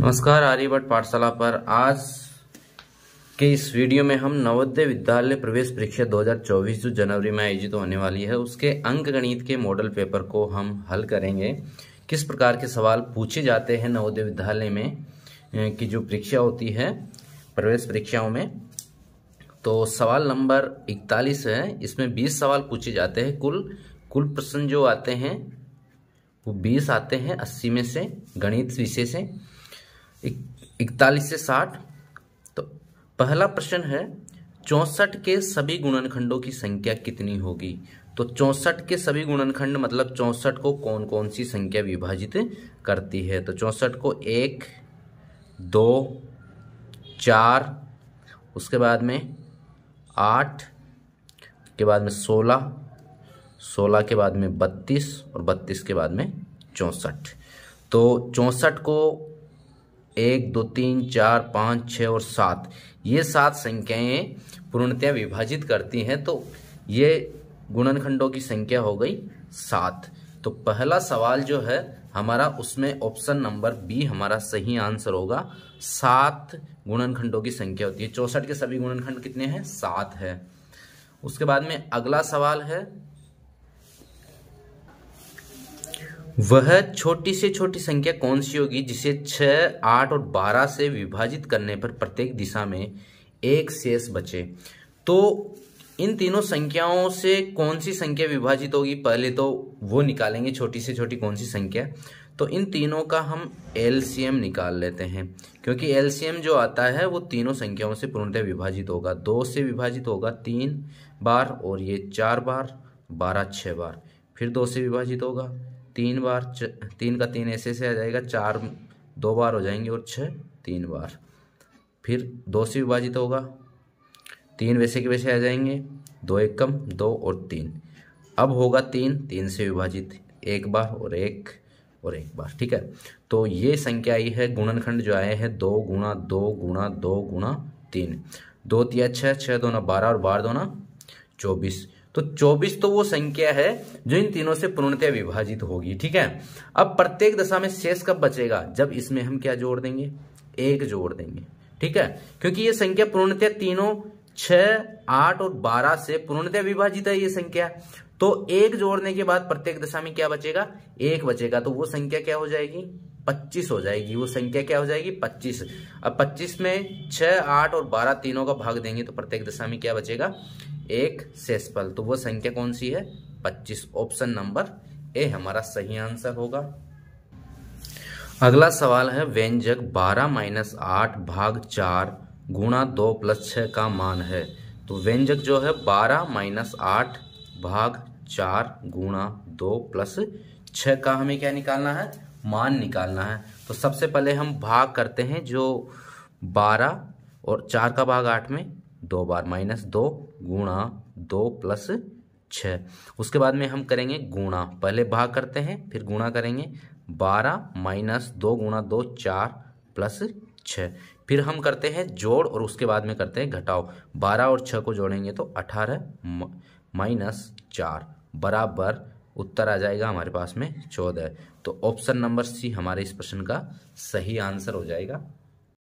नमस्कार आर्यभट्ट पाठशाला पर आज के इस वीडियो में हम नवोदय विद्यालय प्रवेश परीक्षा 2024 जो जनवरी में आयोजित तो होने वाली है उसके अंक गणित के मॉडल पेपर को हम हल करेंगे किस प्रकार के सवाल पूछे जाते हैं नवोदय विद्यालय में की जो परीक्षा होती है प्रवेश परीक्षाओं में तो सवाल नंबर इकतालीस है इसमें बीस सवाल पूछे जाते हैं कुल कुल प्रश्न जो आते हैं वो बीस आते हैं अस्सी में से गणित विषय से इकतालीस से साठ तो पहला प्रश्न है चौंसठ के सभी गुणनखंडों की संख्या कितनी होगी तो चौंसठ के सभी गुणनखंड मतलब चौंसठ को कौन कौन सी संख्या विभाजित करती है तो चौंसठ को एक दो चार उसके बाद में आठ के बाद में सोलह सोलह के बाद में बत्तीस और बत्तीस के बाद में चौंसठ तो चौंसठ को एक दो तीन चार पाँच छः और सात ये सात संख्याएं पूर्णतया विभाजित करती हैं तो ये गुणनखंडों की संख्या हो गई सात तो पहला सवाल जो है हमारा उसमें ऑप्शन नंबर बी हमारा सही आंसर होगा सात गुणनखंडों की संख्या होती है चौसठ के सभी गुणनखंड कितने हैं सात है उसके बाद में अगला सवाल है वह छोटी से छोटी संख्या कौन सी होगी जिसे छः आठ और बारह से विभाजित करने पर प्रत्येक दिशा में एक शेष बचे तो इन तीनों संख्याओं से कौन सी संख्या विभाजित होगी पहले तो वो निकालेंगे छोटी से छोटी कौन सी संख्या तो इन तीनों का हम एल निकाल लेते हैं क्योंकि एल जो आता है वो तीनों संख्याओं से पूर्णतः विभाजित होगा दो से विभाजित होगा तीन बार और ये चार बार बारह छः बार फिर दो से विभाजित होगा तीन बार तीन का तीन ऐसे से आ जाएगा चार दो बार हो जाएंगे और छः तीन बार फिर दो से विभाजित होगा तीन वैसे के वैसे आ जाएंगे दो एक कम दो और तीन अब होगा तीन तीन से विभाजित एक बार और एक और एक बार ठीक है तो ये संख्या आई है गुणनखंड जो आए हैं दो गुणा दो गुणा दो गुणा तीन दो तीन छः छः दो ना बारह और बारह दो ना चौबीस तो 24 तो वो संख्या है जो इन तीनों से पूर्णतया विभाजित होगी ठीक है अब प्रत्येक दशा में शेष कब बचेगा जब इसमें हम क्या जोड़ देंगे एक जोड़ देंगे ठीक है क्योंकि ये संख्या पूर्णतया तीनों छ आठ और बारह से पूर्णतया विभाजित है ये संख्या तो एक जोड़ने के बाद प्रत्येक दशा में क्या बचेगा एक बचेगा तो वो संख्या क्या हो जाएगी पच्चीस हो जाएगी वो संख्या क्या हो जाएगी पच्चीस अब पच्चीस में छः आठ और बारह तीनों का भाग देंगे तो प्रत्येक दशा में क्या बचेगा एक सेसपल तो वो संख्या कौन सी है पच्चीस ऑप्शन नंबर ए हमारा सही आंसर होगा अगला सवाल है व्यंजक बारह माइनस आठ भाग चार गुणा दो प्लस छः का मान है तो व्यंजक जो है बारह माइनस आठ भाग चार गुणा दो प्लस छः का हमें क्या निकालना है मान निकालना है तो सबसे पहले हम भाग करते हैं जो बारह और चार का भाग आठ में दो बार माइनस दो गुणा दो प्लस छ उसके बाद में हम करेंगे गुणा पहले भाग करते हैं फिर गुणा करेंगे बारह माइनस दो गुणा दो चार प्लस छः फिर हम करते हैं जोड़ और उसके बाद में करते हैं घटाओ बारह और छः को जोड़ेंगे तो अठारह माइनस चार बराबर उत्तर आ जाएगा हमारे पास में चौदह तो ऑप्शन नंबर सी हमारे इस प्रश्न का सही आंसर हो जाएगा